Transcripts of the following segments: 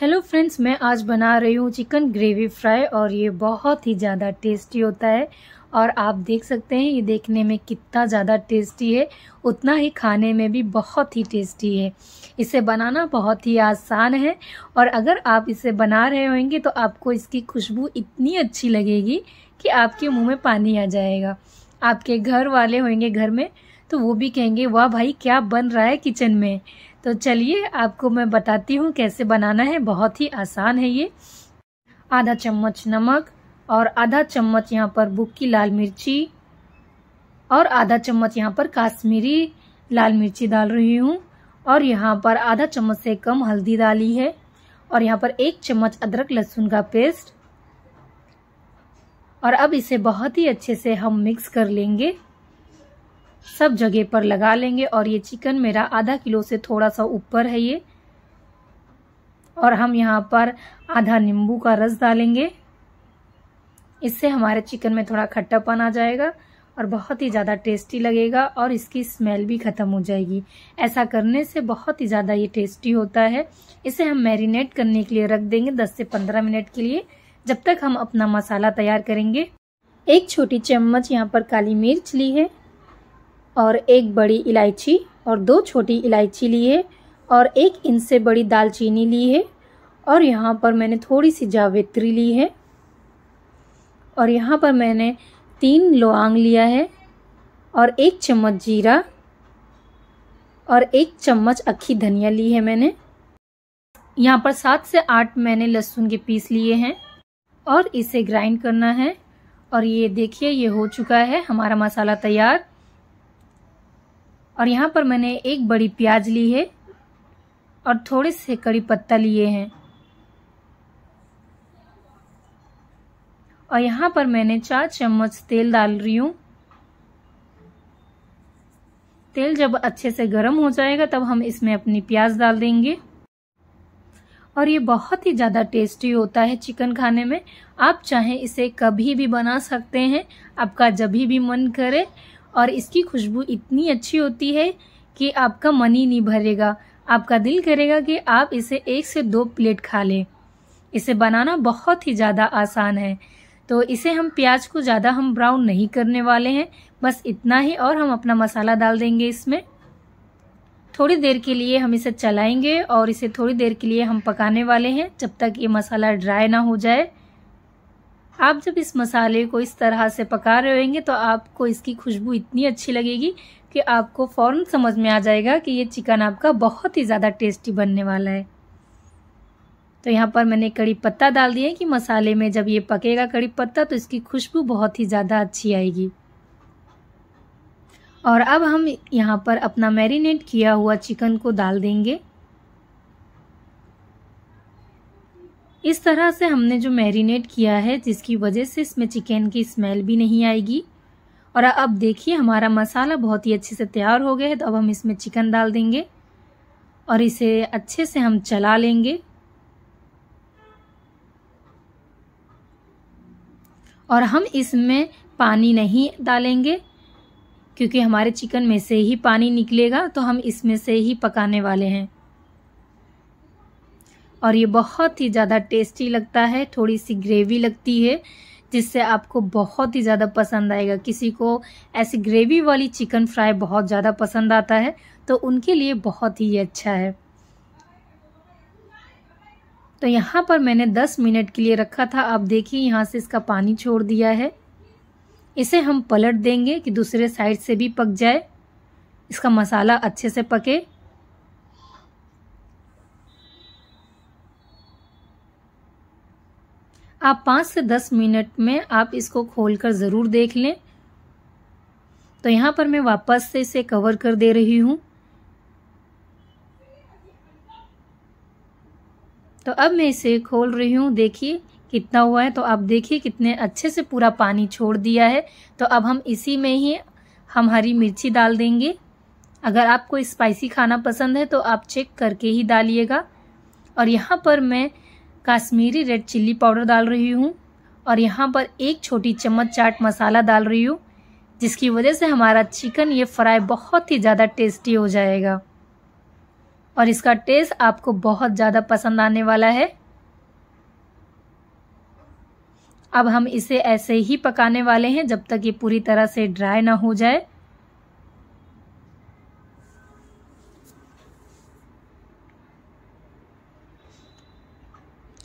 hello friends मैं आज बना रही हूँ चिकन ग्रेवी फ्राई और ये बहुत ही ज़्यादा टेस्टी होता है और आप देख सकते हैं ये देखने में कितना ज़्यादा टेस्टी है उतना ही खाने में भी बहुत ही टेस्टी है इसे बनाना बहुत ही आसान है और अगर आप इसे बना रहे होंगे तो आपको इसकी खुशबू इतनी अच्छी लगेगी कि आपके मुँह में पानी आ जाएगा आपके घर वाले होंगे घर में तो वो भी कहेंगे वाह भाई क्या बन रहा है किचन में तो चलिए आपको मैं बताती हूँ कैसे बनाना है बहुत ही आसान है ये आधा चम्मच नमक और आधा चम्मच यहाँ पर बुक की लाल मिर्ची और आधा चम्मच यहाँ पर काश्मीरी लाल मिर्ची डाल रही हूँ और यहाँ पर आधा चम्मच से कम हल्दी डाली है और यहाँ पर एक चम्मच अदरक लहसुन का पेस्ट और अब इसे बहुत ही अच्छे से हम मिक्स कर लेंगे सब जगह पर लगा लेंगे और ये चिकन मेरा आधा किलो से थोड़ा सा ऊपर है ये और हम यहाँ पर आधा नींबू का रस डालेंगे इससे हमारे चिकन में थोड़ा खट्टापन आ जाएगा और बहुत ही ज़्यादा टेस्टी लगेगा और इसकी स्मेल भी ख़त्म हो जाएगी ऐसा करने से बहुत ही ज़्यादा ये टेस्टी होता है इसे हम मैरिनेट करने के लिए रख देंगे 10 से 15 मिनट के लिए जब तक हम अपना मसाला तैयार करेंगे एक छोटी चम्मच यहाँ पर काली मिर्च ली है और एक बड़ी इलायची और दो छोटी इलायची ली है और एक इनसे बड़ी दालचीनी ली है और यहाँ पर मैंने थोड़ी सी जावित्री ली है और यहाँ पर मैंने तीन लौंग लिया है और एक चम्मच जीरा और एक चम्मच अक्खी धनिया ली है मैंने यहाँ पर सात से आठ मैंने लहसुन के पीस लिए हैं और इसे ग्राइंड करना है और ये देखिए ये हो चुका है हमारा मसाला तैयार और यहाँ पर मैंने एक बड़ी प्याज ली है और थोड़े से कड़ी पत्ता लिए हैं और यहाँ पर मैंने चार चम्मच तेल डाल रही हूँ तेल जब अच्छे से गर्म हो जाएगा तब हम इसमें अपनी प्याज डाल देंगे और ये बहुत ही ज़्यादा टेस्टी होता है चिकन खाने में आप चाहें इसे कभी भी बना सकते हैं आपका जब भी मन करे और इसकी खुशबू इतनी अच्छी होती है कि आपका मन ही नहीं भरेगा आपका दिल करेगा कि आप इसे एक से दो प्लेट खा लें इसे बनाना बहुत ही ज़्यादा आसान है तो इसे हम प्याज को ज़्यादा हम ब्राउन नहीं करने वाले हैं बस इतना ही और हम अपना मसाला डाल देंगे इसमें थोड़ी देर के लिए हम इसे चलाएंगे और इसे थोड़ी देर के लिए हम पकाने वाले हैं जब तक ये मसाला ड्राई ना हो जाए आप जब इस मसाले को इस तरह से पका रहे होंगे तो आपको इसकी खुशबू इतनी अच्छी लगेगी कि आपको फ़ौरन समझ में आ जाएगा कि ये चिकन आपका बहुत ही ज़्यादा टेस्टी बनने वाला है तो यहाँ पर मैंने कड़ी पत्ता डाल दिया कि मसाले में जब ये पकेगा कड़ी पत्ता तो इसकी खुशबू बहुत ही ज़्यादा अच्छी आएगी और अब हम यहाँ पर अपना मैरिनेट किया हुआ चिकन को डाल देंगे इस तरह से हमने जो मैरिनेट किया है जिसकी वजह से इसमें चिकन की स्मेल भी नहीं आएगी और अब देखिए हमारा मसाला बहुत ही अच्छे से तैयार हो गया है तो अब हम इसमें चिकन डाल देंगे और इसे अच्छे से हम चला लेंगे और हम इसमें पानी नहीं डालेंगे क्योंकि हमारे चिकन में से ही पानी निकलेगा तो हम इसमें से ही पकाने वाले हैं और ये बहुत ही ज़्यादा टेस्टी लगता है थोड़ी सी ग्रेवी लगती है जिससे आपको बहुत ही ज़्यादा पसंद आएगा किसी को ऐसी ग्रेवी वाली चिकन फ्राई बहुत ज़्यादा पसंद आता है तो उनके लिए बहुत ही अच्छा है तो यहाँ पर मैंने 10 मिनट के लिए रखा था आप देखिए यहाँ से इसका पानी छोड़ दिया है इसे हम पलट देंगे कि दूसरे साइड से भी पक जाए इसका मसाला अच्छे से पके आप पाँच से दस मिनट में आप इसको खोल कर ज़रूर देख लें तो यहाँ पर मैं वापस से इसे कवर कर दे रही हूँ तो अब मैं इसे खोल रही हूँ देखिए कितना हुआ है तो आप देखिए कितने अच्छे से पूरा पानी छोड़ दिया है तो अब हम इसी में ही हम हरी मिर्ची डाल देंगे अगर आपको स्पाइसी खाना पसंद है तो आप चेक करके ही डालिएगा और यहाँ पर मैं काश्मीरी रेड चिल्ली पाउडर डाल रही हूँ और यहाँ पर एक छोटी चम्मच चाट मसाला डाल रही हूँ जिसकी वजह से हमारा चिकन ये फ्राई बहुत ही ज़्यादा टेस्टी हो जाएगा और इसका टेस्ट आपको बहुत ज़्यादा पसंद आने वाला है अब हम इसे ऐसे ही पकाने वाले हैं जब तक ये पूरी तरह से ड्राई ना हो जाए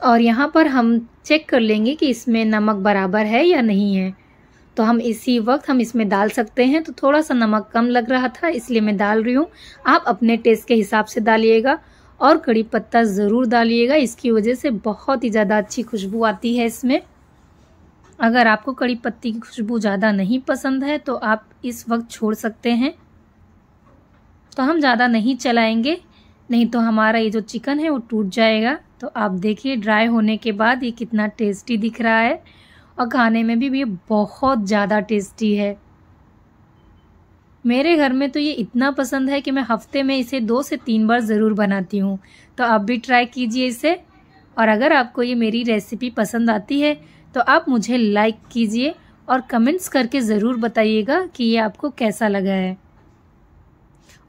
और यहाँ पर हम चेक कर लेंगे कि इसमें नमक बराबर है या नहीं है तो हम इसी वक्त हम इसमें डाल सकते हैं तो थोड़ा सा नमक कम लग रहा था इसलिए मैं डाल रही हूँ आप अपने टेस्ट के हिसाब से डालिएगा और कड़ी पत्ता ज़रूर डालिएगा इसकी वजह से बहुत ही ज़्यादा अच्छी खुशबू आती है इसमें अगर आपको कड़ी पत्ती की खुशबू ज़्यादा नहीं पसंद है तो आप इस वक्त छोड़ सकते हैं तो हम ज़्यादा नहीं चलाएंगे नहीं तो हमारा ये जो चिकन है वो टूट जाएगा तो आप देखिए ड्राई होने के बाद ये कितना टेस्टी दिख रहा है और खाने में भी ये बहुत ज़्यादा टेस्टी है मेरे घर में तो ये इतना पसंद है कि मैं हफ्ते में इसे दो से तीन बार ज़रूर बनाती हूँ तो आप भी ट्राई कीजिए इसे और अगर आपको ये मेरी रेसिपी पसंद आती है तो आप मुझे लाइक कीजिए और कमेंट्स करके ज़रूर बताइएगा कि ये आपको कैसा लगा है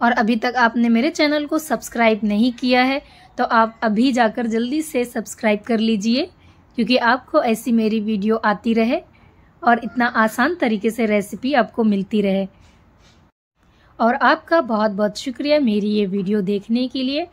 और अभी तक आपने मेरे चैनल को सब्सक्राइब नहीं किया है तो आप अभी जाकर जल्दी से सब्सक्राइब कर लीजिए क्योंकि आपको ऐसी मेरी वीडियो आती रहे और इतना आसान तरीके से रेसिपी आपको मिलती रहे और आपका बहुत बहुत शुक्रिया मेरी ये वीडियो देखने के लिए